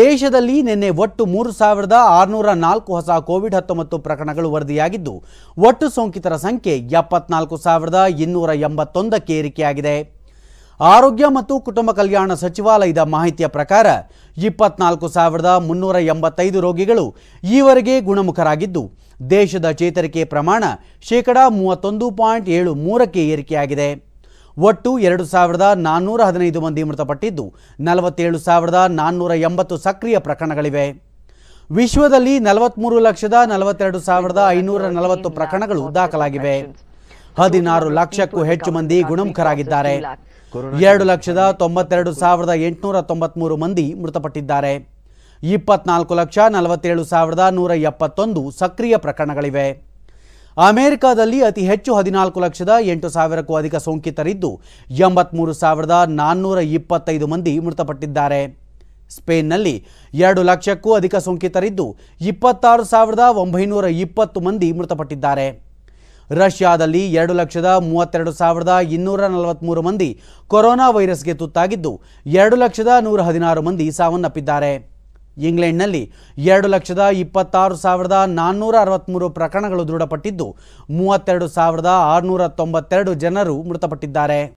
ದೇಶದಲ್ಲಿ ನಿನ್ನೆ ಒಟ್ಟು ಮೂರು ಸಾವಿರದ ಆರುನೂರ ನಾಲ್ಕು ಹೊಸ ಕೋವಿಡ್ ಹತ್ತೊಂಬತ್ತು ಪ್ರಕರಣಗಳು ವರದಿಯಾಗಿದ್ದು ಒಟ್ಟು ಸೋಂಕಿತರ ಸಂಖ್ಯೆ ಎಪ್ಪತ್ನಾಲ್ಕು ಸಾವಿರದ ಇನ್ನೂರ ಎಂಬತ್ತೊಂದಕ್ಕೆ ಏರಿಕೆಯಾಗಿದೆ ಆರೋಗ್ಯ ಮತ್ತು ಕುಟುಂಬ ಕಲ್ಯಾಣ ಸಚಿವಾಲಯದ ಮಾಹಿತಿಯ ಪ್ರಕಾರ ಇಪ್ಪತ್ನಾಲ್ಕು ಸಾವಿರದ ಮುನ್ನೂರ ಎಂಬತ್ತೈದು ರೋಗಿಗಳು ಈವರೆಗೆ ಗುಣಮುಖರಾಗಿದ್ದು ದೇಶದ ಚೇತರಿಕೆ ಪ್ರಮಾಣ ಶೇಕಡಾ ಮೂವತ್ತೊಂದು ಪಾಯಿಂಟ್ ಏಳು ಮೂರಕ್ಕೆ ಏರಿಕೆಯಾಗಿದೆ ಒಟ್ಟು ಎರಡು ಸಾವಿರದ ನಾನ್ನೂರ ಹದಿನೈದು ಮಂದಿ ಮೃತಪಟ್ಟಿದ್ದು ನಲವತ್ತೇಳು ಸಾವಿರದ ನಾನ್ನೂರ ಎಂಬತ್ತು ಸಕ್ರಿಯ ಪ್ರಕರಣಗಳಿವೆ ವಿಶ್ವದಲ್ಲಿ ನಲವತ್ಮೂರು ಲಕ್ಷದ ನಲವತ್ತೆರಡು ಸಾವಿರದ ಐನೂರ ನಲವತ್ತು ಪ್ರಕರಣಗಳು ದಾಖಲಾಗಿವೆ ಹದಿನಾರು ಲಕ್ಷಕ್ಕೂ ಹೆಚ್ಚು ಮಂದಿ ಗುಣಮುಖರಾಗಿದ್ದಾರೆ ಎರಡು ಲಕ್ಷದ ತೊಂಬತ್ತೆರಡು ಸಾವಿರದ ಎಂಟುನೂರ ತೊಂಬತ್ಮೂರು ಮಂದಿ ಮೃತಪಟ್ಟಿದ್ದಾರೆ ಇಪ್ಪತ್ನಾಲ್ಕು ಲಕ್ಷ ನಲವತ್ತೇಳು ಸಾವಿರದ ನೂರ ಎಪ್ಪತ್ತೊಂದು ಸಕ್ರಿಯ ಪ್ರಕರಣಗಳಿವೆ ಅಮೆರಿಕದಲ್ಲಿ ಅತಿ ಹೆಚ್ಚು ಹದಿನಾಲ್ಕು ಲಕ್ಷದ ಎಂಟು ಸಾವಿರಕ್ಕೂ ಅಧಿಕ ಸೋಂಕಿತರಿದ್ದು ಎಂಬತ್ಮೂರು ಸಾವಿರದ ನಾನ್ನೂರ ಇಪ್ಪತ್ತೈದು ಮಂದಿ ಮೃತಪಟ್ಟಿದ್ದಾರೆ ಸ್ಪೇನ್ನಲ್ಲಿ ಎರಡು ಲಕ್ಷಕ್ಕೂ ಅಧಿಕ ಸೋಂಕಿತರಿದ್ದು ಇಪ್ಪತ್ತಾರು ಸಾವಿರದ ಒಂಬೈನೂರ ಇಪ್ಪತ್ತು ಮಂದಿ ಮೃತಪಟ್ಟಿದ್ದಾರೆ ರಷ್ಯಾದಲ್ಲಿ ಎರಡು ಲಕ್ಷದ ಮೂವತ್ತೆರಡು ಸಾವಿರದ ಇನ್ನೂರ ನಲವತ್ತ್ಮೂರು ಮಂದಿ ಕೊರೋನಾ ವೈರಸ್ಗೆ ತುತ್ತಾಗಿದ್ದು ಎರಡು ಲಕ್ಷದ ನೂರ ಹದಿನಾರು ಮಂದಿ ಸಾವನ್ನಪ್ಪಿದ್ದಾರೆ ಇಂಗ್ಲೆಂಡ್ನಲ್ಲಿ ಎರಡು ಲಕ್ಷದ ಇಪ್ಪತ್ತಾರು ಸಾವಿರದ ನಾನ್ನೂರ ಅರವತ್ತ್ಮೂರು ಪ್ರಕರಣಗಳು ದೃಢಪಟ್ಟಿದ್ದು ಮೂವತ್ತೆರಡು ಸಾವಿರದ ಆರುನೂರ ತೊಂಬತ್ತೆರಡು ಜನರು ಮೃತಪಟ್ಟಿದ್ದಾರೆ